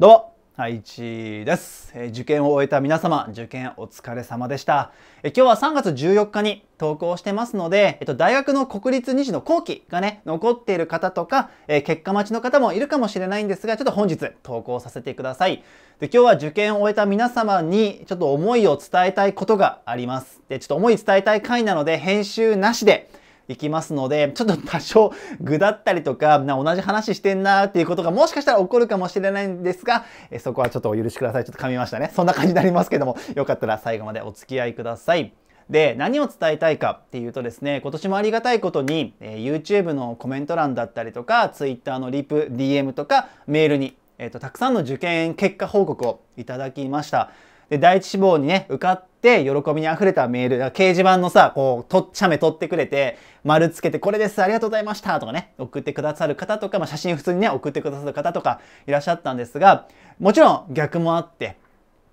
どうもハイチです、受験を終えた皆様、受験お疲れ様でした。今日は3月14日に投稿してますので、えっと、大学の国立二次の後期がね、残っている方とか、結果待ちの方もいるかもしれないんですが、ちょっと本日投稿させてください。で、今日は受験を終えた皆様に、ちょっと思いを伝えたいことがあります。で、ちょっと思い伝えたい回なので、編集なしで、いきますので、ちょっと多少具だったりとか、な同じ話してんなっていうことがもしかしたら起こるかもしれないんですが、えそこはちょっとお許しください。ちょっと噛みましたね。そんな感じになりますけども、よかったら最後までお付き合いください。で、何を伝えたいかっていうとですね、今年もありがたいことに、え YouTube のコメント欄だったりとか、Twitter のリプ、DM とか、メールに、えっ、ー、と、たくさんの受験結果報告をいただきました。で、第一志望にね、受かって、喜びに溢れたメール、掲示板のさ、こう、とっちゃめ取ってくれて、丸つけて、これです、ありがとうございましたとかね、送ってくださる方とか、まあ、写真普通にね、送ってくださる方とかいらっしゃったんですが、もちろん逆もあって、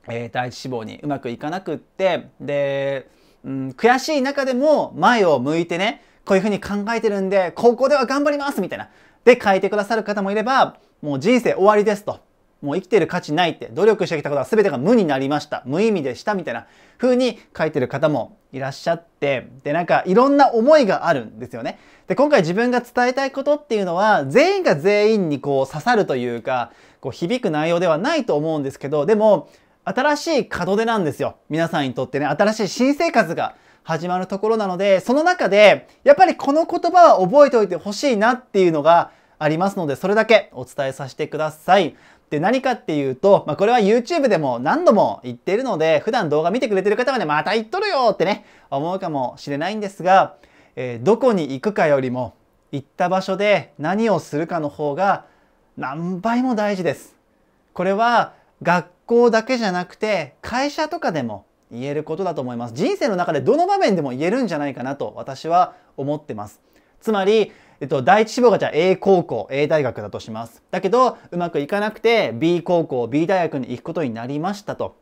えー、第一志望にうまくいかなくって、で、うん、悔しい中でも前を向いてね、こういうふうに考えてるんで、高校では頑張りますみたいな。で、書いてくださる方もいれば、もう人生終わりですと。もう生きてる価値ないって努力してきたことは全てが無になりました無意味でしたみたいな風に書いてる方もいらっしゃってでなんかいろんな思いがあるんですよねで今回自分が伝えたいことっていうのは全員が全員にこう刺さるというかこう響く内容ではないと思うんですけどでも新しい門出なんですよ皆さんにとってね新しい新生活が始まるところなのでその中でやっぱりこの言葉は覚えておいてほしいなっていうのがありますので、それだけお伝えさせてください。で、何かっていうと、まあ、これは YouTube でも何度も言っているので、普段動画見てくれてる方はね、また言っとるよってね、思うかもしれないんですが、えー、どこに行くかよりも、行った場所で何をするかの方が何倍も大事です。これは学校だけじゃなくて、会社とかでも言えることだと思います。人生の中でどの場面でも言えるんじゃないかなと私は思ってます。つまり、えっと、第一志望がじゃあ A 高校、A 大学だとします。だけど、うまくいかなくて B 高校、B 大学に行くことになりましたと。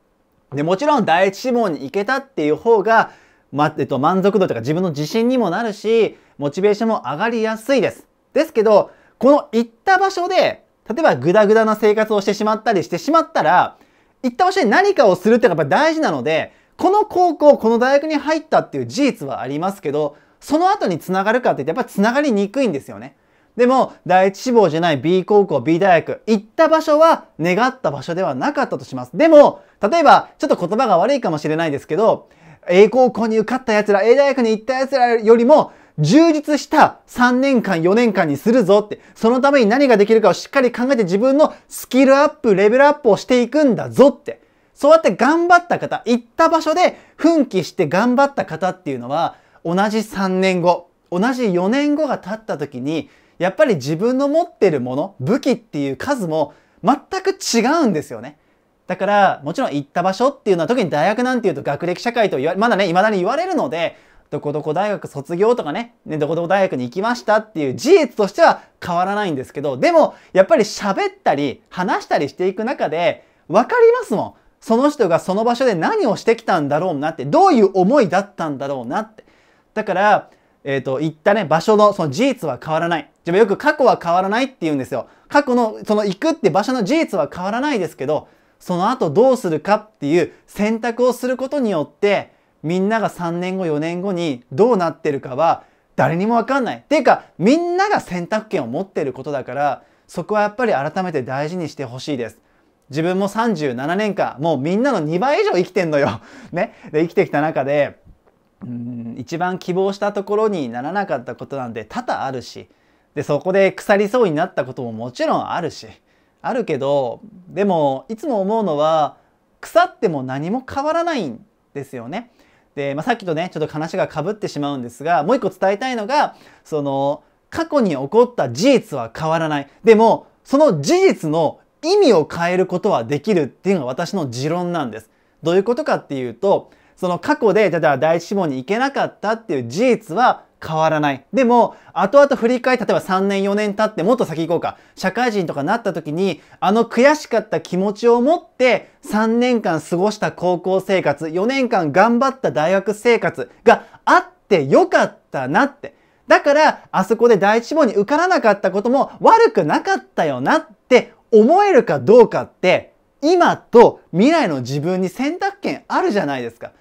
で、もちろん第一志望に行けたっていう方が、ま、えっと、満足度とか自分の自信にもなるし、モチベーションも上がりやすいです。ですけど、この行った場所で、例えばグダグダな生活をしてしまったりしてしまったら、行った場所で何かをするっていうのやっぱ大事なので、この高校、この大学に入ったっていう事実はありますけど、その後につながるかって言ってやっぱつながりにくいんですよね。でも、第一志望じゃない B 高校、B 大学、行った場所は願った場所ではなかったとします。でも、例えば、ちょっと言葉が悪いかもしれないですけど、A 高校に受かった奴ら、A 大学に行った奴らよりも、充実した3年間、4年間にするぞって、そのために何ができるかをしっかり考えて自分のスキルアップ、レベルアップをしていくんだぞって、そうやって頑張った方、行った場所で奮起して頑張った方っていうのは、同じ3年後同じ4年後が経った時にやっぱり自分の持ってるもの武器っていう数も全く違うんですよね。だからもちろん行った場所っていうのは特に大学なんていうと学歴社会とまだね未だに言われるのでどこどこ大学卒業とかねねどこどこ大学に行きましたっていう事実としては変わらないんですけどでもやっぱり喋ったり話したりしていく中で分かりますもんその人がその場所で何をしてきたんだろうなってどういう思いだったんだろうなってだから、えっ、ー、と、言ったね、場所の、その事実は変わらない。自分よく過去は変わらないって言うんですよ。過去の、その行くって場所の事実は変わらないですけど、その後どうするかっていう選択をすることによって、みんなが3年後、4年後にどうなってるかは誰にもわかんない。っていうか、みんなが選択権を持ってることだから、そこはやっぱり改めて大事にしてほしいです。自分も37年間、もうみんなの2倍以上生きてんのよ。ね。で、生きてきた中で、うん一番希望したところにならなかったことなんて多々あるしでそこで腐りそうになったことももちろんあるしあるけどでもいつも思うのは腐っても何も変わらないんですよね。で、まあ、さっきとねちょっと話がかぶってしまうんですがもう一個伝えたいのがその過去に起こった事実は変わらないでもその事実の意味を変えることはできるっていうのが私の持論なんです。どういうことかっていうとその過去で、例えば第一志望に行けなかったっていう事実は変わらない。でも、後々振り返り、例えば3年4年経ってもっと先行こうか。社会人とかなった時に、あの悔しかった気持ちを持って3年間過ごした高校生活、4年間頑張った大学生活があってよかったなって。だから、あそこで第一志望に受からなかったことも悪くなかったよなって思えるかどうかって、今と未来の自分に選択権あるじゃないですか。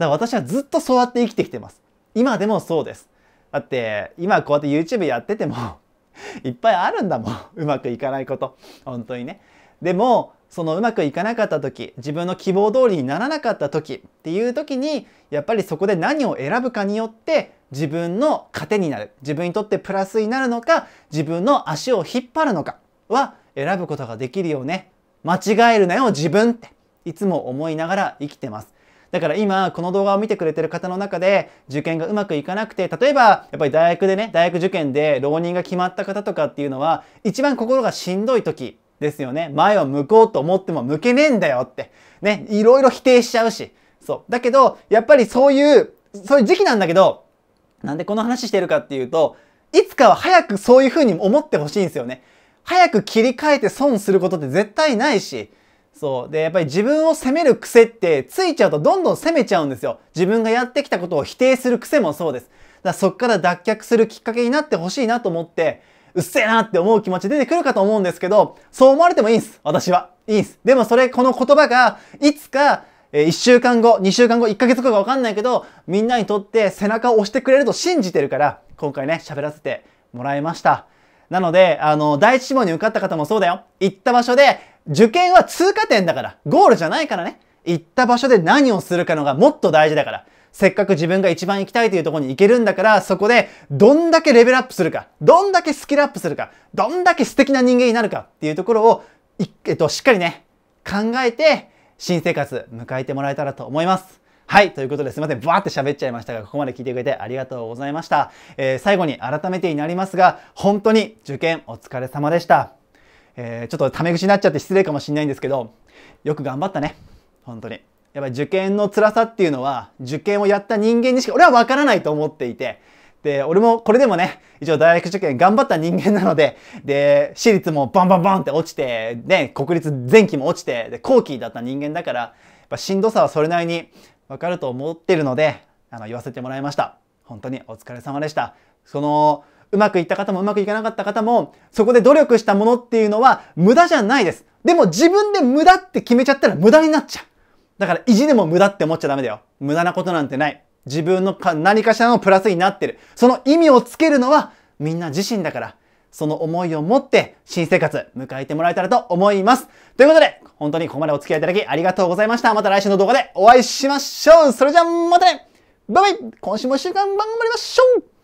だから私はずっとそうやって生きてきてます。今でもそうです。だって今こうやって YouTube やってても いっぱいあるんだもんうまくいかないこと。本当にね。でもそのうまくいかなかった時自分の希望通りにならなかった時っていう時にやっぱりそこで何を選ぶかによって自分の糧になる自分にとってプラスになるのか自分の足を引っ張るのかは選ぶことができるよね間違えるなよ自分っていつも思いながら生きてますだから今、この動画を見てくれてる方の中で、受験がうまくいかなくて、例えば、やっぱり大学でね、大学受験で浪人が決まった方とかっていうのは、一番心がしんどい時ですよね。前を向こうと思っても向けねえんだよって。ね、いろいろ否定しちゃうし。そう。だけど、やっぱりそういう、そういう時期なんだけど、なんでこの話してるかっていうと、いつかは早くそういう風に思ってほしいんですよね。早く切り替えて損することって絶対ないし、そう。で、やっぱり自分を責める癖ってついちゃうとどんどん責めちゃうんですよ。自分がやってきたことを否定する癖もそうです。だからそっから脱却するきっかけになってほしいなと思って、うっせえなって思う気持ち出てくるかと思うんですけど、そう思われてもいいんです。私は。いいんです。でもそれ、この言葉が、いつか、えー、1週間後、2週間後、1ヶ月後かわかんないけど、みんなにとって背中を押してくれると信じてるから、今回ね、喋らせてもらいました。なので、あの、第一志望に受かった方もそうだよ。行った場所で、受験は通過点だから、ゴールじゃないからね。行った場所で何をするかのがもっと大事だから。せっかく自分が一番行きたいというところに行けるんだから、そこでどんだけレベルアップするか、どんだけスキルアップするか、どんだけ素敵な人間になるかっていうところを、えっと、しっかりね、考えて、新生活迎えてもらえたらと思います。はい。ということですいません。バーって喋っちゃいましたが、ここまで聞いてくれてありがとうございました。えー、最後に改めてになりますが、本当に受験お疲れ様でした。えー、ちょっとタメ口になっちゃって失礼かもしれないんですけど、よく頑張ったね。本当に。やっぱり受験の辛さっていうのは、受験をやった人間にしか、俺は分からないと思っていて、で、俺も、これでもね、一応大学受験頑張った人間なので、で、私立もバンバンバンって落ちて、ね、国立前期も落ちて、で、後期だった人間だから、やっぱしんどさはそれなりに分かると思ってるので、あの、言わせてもらいました。本当にお疲れ様でした。その、うまくいった方もうまくいかなかった方も、そこで努力したものっていうのは無駄じゃないです。でも自分で無駄って決めちゃったら無駄になっちゃう。だから意地でも無駄って思っちゃダメだよ。無駄なことなんてない。自分のか何かしらのプラスになってる。その意味をつけるのはみんな自身だから。その思いを持って新生活迎えてもらえたらと思います。ということで、本当にここまでお付き合いいただきありがとうございました。また来週の動画でお会いしましょう。それじゃあまたねバイバイ今週も一週間頑張りましょう